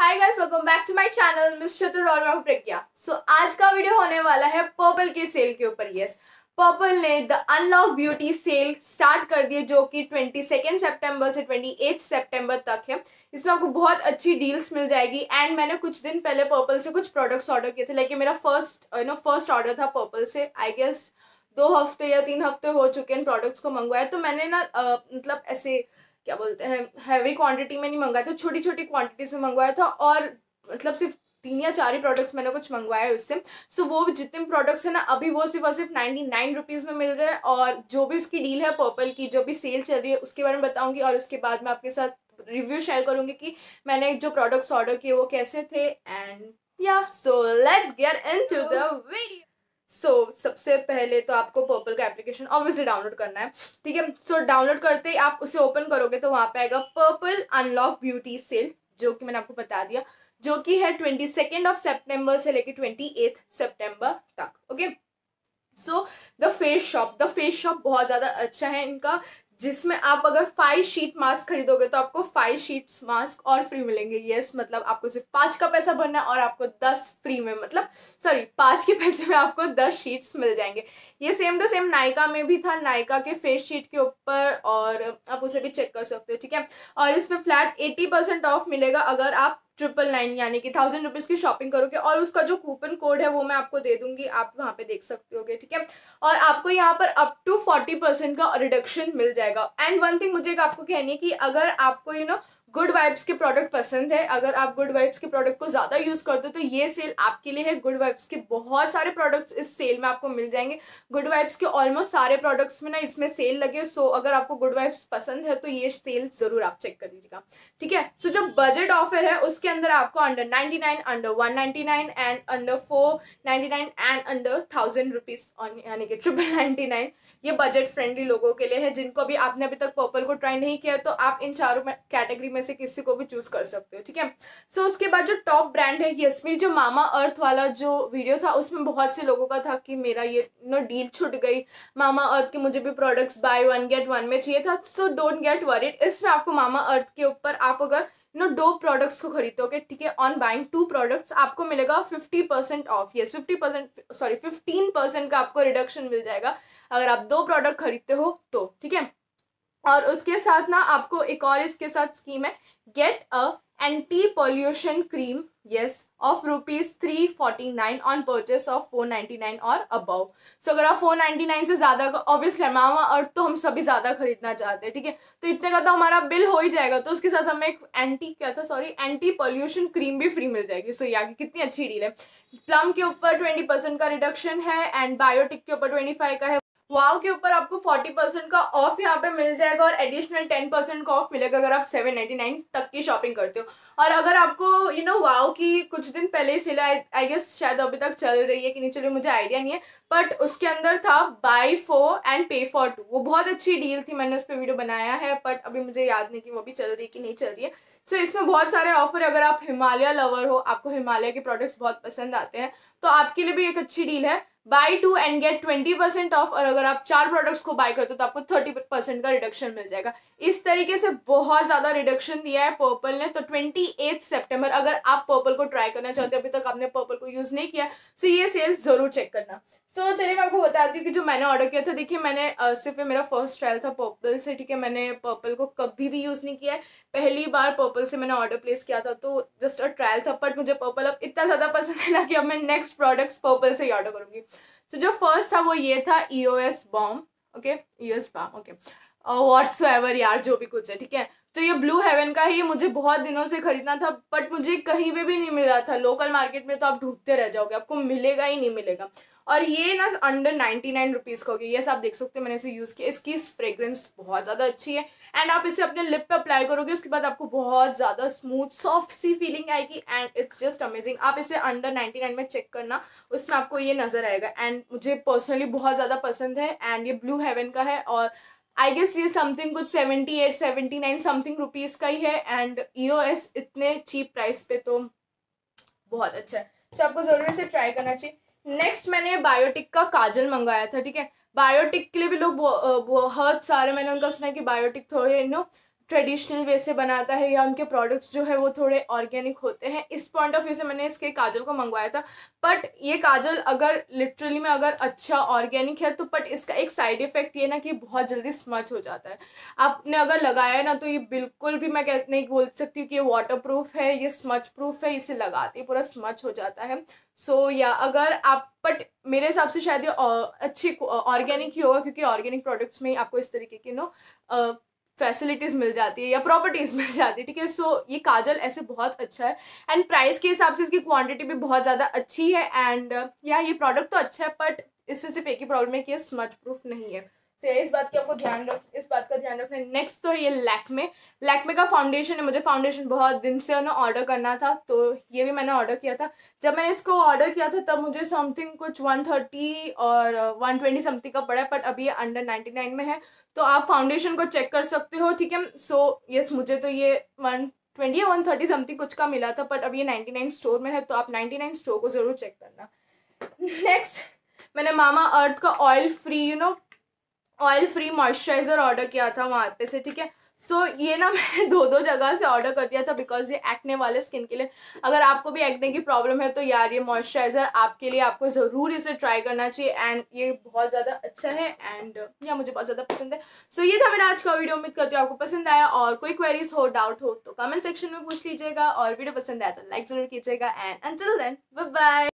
hi guys welcome back to my channel miss Chatur और मैं प्रज्ञा सो आज का वीडियो होने वाला है पर्पल के सेल के ऊपर यस पर्पल ने the unlock beauty sale start कर दी जो कि ट्वेंटी सेकेंड सेप्टेम्बर से ट्वेंटी एथ सेप्टेम्बर तक है इसमें आपको बहुत अच्छी डील्स मिल जाएगी एंड मैंने कुछ दिन पहले पर्पल से कुछ प्रोडक्ट्स ऑर्डर किए थे लेकिन मेरा first you know first order था पर्पल से आई गेस दो हफ्ते या तीन हफ्ते हो चुके हैं प्रोडक्ट्स को मंगवाया तो मैंने ना मतलब ऐसे क्या बोलते हैं हैवी क्वांटिटी में नहीं मंगाया था छोटी छोटी क्वांटिटीज़ में मंगवाया था और मतलब सिर्फ तीन या चार ही प्रोडक्ट्स मैंने कुछ मंगवाया है उससे सो so, वो जितने प्रोडक्ट्स हैं ना अभी वो सिर्फ और सिर्फ नाइन्टी नाइन रुपीज़ में मिल रहे हैं और जो भी उसकी डील है पर्पल की जो भी सेल चल रही है उसके बारे में बताऊंगी और उसके बाद मैं आपके साथ रिव्यू शेयर करूंगी कि मैंने जो प्रोडक्ट्स ऑर्डर किए वो कैसे थे and yeah so let's get into the video so so, सबसे पहले तो आपको पर्पल का एप्लीकेशन ऑब्वियसली डाउनलोड करना है ठीक है सो डाउनलोड करते ही आप उसे ओपन करोगे तो वहाँ पे आएगा पर्पल अनलॉक ब्यूटी सेल जो कि मैंने आपको बता दिया जो कि है ट्वेंटी सेकेंड ऑफ सेप्टेम्बर से लेके ट्वेंटी एथ सेप्टेम्बर तक okay so the Face Shop the Face Shop बहुत ज़्यादा अच्छा है इनका जिसमें आप अगर फाइव शीट मास्क खरीदोगे तो आपको फाइव शीट्स मास्क और फ्री मिलेंगे येस मतलब आपको सिर्फ पाँच का पैसा भरना है और आपको दस फ्री में मतलब सॉरी पाँच के पैसे में आपको दस शीट्स मिल जाएंगे ये सेम टू सेम नायका में भी था नायका के फेस शीट के ऊपर और आप उसे भी चेक कर सकते हो ठीक है और इस पर फ्लैट एटी परसेंट ऑफ मिलेगा अगर आप ट्रिपल नाइन यानी कि थाउजेंड रुपीज़ की शॉपिंग करोगे और उसका जो कूपन कोड है वो मैं आपको दे दूंगी आप वहाँ पे देख सकते होगे ठीक है और आपको यहाँ पर अप टू फोर्टी परसेंट का रिडक्शन मिल जाएगा एंड वन थिंग मुझे आपको कहनी है कि अगर आपको you you know know, good vibes के प्रोडक्ट पसंद है अगर आप गुड वाइब्स के प्रोडक्ट को ज़्यादा यूज़ करते हो तो ये सेल आपके लिए है गुड वाइब्स के बहुत सारे प्रोडक्ट्स इस सेल में आपको मिल जाएंगे गुड वाइब्स के ऑलमोस्ट सारे प्रोडक्ट्स में ना इसमें सेल लगे सो so, अगर आपको गुड वाइब्स पसंद है तो ये सेल ज़रूर आप चेक कर लीजिएगा ठीक है सो so, जो बजट ऑफर है उसके अंदर आपको under ninety nine under one ninety nine and under four ninety nine and under thousand rupees यानी कि ट्रिपल नाइन्टी नाइन ये बजट फ्रेंडली लोगों के लिए है जिनको अभी आपने अभी तक पर्पल को ट्राई नहीं किया तो आप इन चारों कैटेगरी में से किसी को भी चूज कर सकते हो ठीक है सो उसके बाद जो टॉप ब्रांड है यस मेरी जो मामा अर्थ वाला जो वीडियो था उसमें बहुत से लोगों का था कि मेरा ये नो डील छूट गई मामा अर्थ के मुझे भी products buy one get one में चाहिए था सो डोंट गेट वरीड इसमें आपको मामा अर्थ के ऊपर आप अगर नो दो प्रोडक्ट्स को खरीदते हो ठीक है ऑन बाइंग टू प्रोडक्ट्स आपको मिलेगा fifty percent off yes fifty percent sorry fifteen percent का आपको रिडक्शन मिल जाएगा अगर आप दो प्रोडक्ट खरीदते हो तो ठीक है और उसके साथ ना आपको एक और इसके साथ स्कीम है get a anti pollution cream yes off rupees three forty nine on purchase of four ninety nine और अबव सो अगर आप फोर नाइन्टी नाइन से ज़्यादा का ऑब्वियसली मामा अर्थ तो हम सभी ज़्यादा खरीदना चाहते हैं ठीक है तो इतने का तो हमारा बिल हो ही जाएगा तो उसके साथ हमें एक एंटी क्या था सॉरी एंटी पॉल्यूशन क्रीम भी फ्री मिल जाएगी सो so, यहाँ की कितनी अच्छी डील है प्लम के ऊपर ट्वेंटी परसेंट का रिडक्शन है एंड बायोटिक के ऊपर ट्वेंटी फाइव का है वाव के ऊपर आपको 40 परसेंट का ऑफ यहाँ पे मिल जाएगा और एडिशनल 10 परसेंट का ऑफ मिलेगा अगर आप 799 तक की शॉपिंग करते हो और अगर आपको यू नो वाव की कुछ दिन पहले ही सिला आई गेस शायद अभी तक चल रही है कि नहीं रही मुझे आइडिया नहीं है बट उसके अंदर था buy four and pay for two वो बहुत अच्छी डील थी मैंने उस पर वीडियो बनाया है बट अभी मुझे याद नहीं कि वो भी चल रही है कि नहीं चल रही है सो so, इसमें बहुत सारे ऑफर अगर आप हिमालय लवर हो आपको हिमालय के प्रोडक्ट्स बहुत पसंद आते हैं तो आपके लिए भी एक अच्छी डील है buy two and get twenty percent off और अगर आप चार प्रोडक्ट्स को बाय करते हो तो आपको थर्टी परसेंट का रिडक्शन मिल जाएगा इस तरीके से बहुत ज़्यादा रिडक्शन दिया है पर्पल ने तो ट्वेंटी एथ सेप्टेम्बर अगर आप पर्पल को ट्राई करना चाहते हो अभी तक आपने पर्पल को यूज़ नहीं किया सो तो ये सेल ज़रूर चेक करना सो so, चलिए मैं आपको बताती हूँ कि जो मैंने ऑर्डर किया था देखिए मैंने सिर्फ मेरा फर्स्ट ट्रायल था पर्पल से ठीक है मैंने पर्पल को कभी भी यूज़ नहीं किया है पहली बार पर्पल से मैंने ऑर्डर प्लेस किया था तो जस्ट अ ट्रायल था बट मुझे पर्पल अब इतना ज़्यादा पसंद है ना कि अब मैं नेक्स्ट प्रोडक्ट्स पर्पल से ही ऑर्डर करूँगी तो जो फर्स्ट था वो ये था E O S bomb okay E S bomb okay whatsoever यार जो भी कुछ है ठीक है तो ये ब्लू हेवन का ही मुझे बहुत दिनों से खरीदना था बट मुझे कहीं पे भी नहीं मिला था लोकल मार्केट में तो आप ढूंढते रह जाओगे आपको मिलेगा ही नहीं मिलेगा और ये ना अंडर नाइन्टी नाइन रुपीज़ का होगी ये आप देख सकते हो मैंने इसे यूज़ किया इसकी फ्रेग्रेंस बहुत ज़्यादा अच्छी है एंड आप इसे अपने लिप पे अप्लाई करोगे उसके बाद आपको बहुत ज़्यादा स्मूथ सॉफ्ट सी फीलिंग आएगी एंड इट्स जस्ट अमेजिंग आप इसे अंडर नाइन्टी नाइन में चेक करना उसमें आपको ये नज़र आएगा एंड मुझे पर्सनली बहुत ज़्यादा पसंद है एंड ये ब्लू हेवन का है और आई गेस ये समथिंग कुछ seventy eight seventy nine something rupees का ही है एंड ईओ एस इतने चीप प्राइस पे तो बहुत अच्छा है सो so, आपको ज़रूर इसे ट्राई करना चाहिए नेक्स्ट मैंने बायोटिक का काजल मंगवाया था ठीक है बायोटिक के लिए भी लोग बहुत सारे मैंने उनका सुना है कि बायोटिक थोड़े यू नो ट्रेडिशनल वे से बनाता है या उनके प्रोडक्ट्स जो है वो थोड़े ऑर्गेनिक होते हैं इस पॉइंट ऑफ व्यू से मैंने इसके काजल को मंगवाया था बट ये काजल अगर लिटरली में अगर अच्छा ऑर्गेनिक है तो बट इसका एक साइड इफेक्ट ये ना कि बहुत जल्दी स्मच हो जाता है आपने अगर लगाया ना तो ये बिल्कुल भी मैं कह नहीं बोल सकती हूँ कि ये वाटर प्रूफ है ये स्मच प्रूफ है इसे लगाते पूरा स्मच हो जाता है सो so, या yeah, अगर आप बट मेरे हिसाब से शायद ये अच्छी ऑर्गेनिक ही होगा क्योंकि ऑर्गेनिक प्रोडक्ट्स में आपको इस तरीके के नो फैसिलिटीज़ मिल जाती है या प्रॉपर्टीज़ मिल जाती है ठीक है सो ये काजल ऐसे बहुत अच्छा है एंड प्राइस के हिसाब से इसकी क्वांटिटी भी बहुत ज़्यादा अच्छी है एंड या ये प्रोडक्ट तो अच्छा है बट इसमें सिर्फ एक ही प्रॉब्लम है कि ये स्मच प्रूफ नहीं है से इस बात की आपको ध्यान रख इस बात का ध्यान रखना नेक्स्ट तो है ये लैकमे लैकमे का फाउंडेशन है मुझे फाउंडेशन बहुत दिन से ना ऑर्डर करना था तो ये भी मैंने ऑर्डर किया था जब मैंने इसको ऑर्डर किया था तब मुझे समथिंग कुछ वन थर्टी और वन ट्वेंटी समथिंग का पड़ा बट अभी ये अंडर नाइन्टी नाइन में है तो आप फाउंडेशन को चेक कर सकते हो ठीक है सो यस मुझे तो ये वन ट्वेंटी या वन थर्टी समथिंग कुछ का मिला था बट अब ये नाइन्टी नाइन स्टोर में है तो आप नाइन्टी नाइन स्टोर को ज़रूर चेक करना नेक्स्ट मैंने मामा अर्थ का oil free you know oil free moisturiser order किया था वहाँ पे से ठीक है सो so, ये ना मैं दो दो जगह से ऑर्डर कर दिया था बिकॉज ये एक्ने वाले स्किन के लिए अगर आपको भी एक्ने की प्रॉब्लम है तो यार ये मॉइस्चराइज़र आपके लिए आपको ज़रूर इसे ट्राई करना चाहिए एंड ये बहुत ज़्यादा अच्छा है एंड या मुझे बहुत ज़्यादा पसंद है सो so, ये था मेरा आज का वीडियो उम्मीद करती हूँ आपको पसंद आया और कोई क्वेरीज हो डाउट हो तो कमेंट सेक्शन में पूछ लीजिएगा और वीडियो पसंद आया तो लाइक ज़रूर कीजिएगा एंड अंटिल देन बाय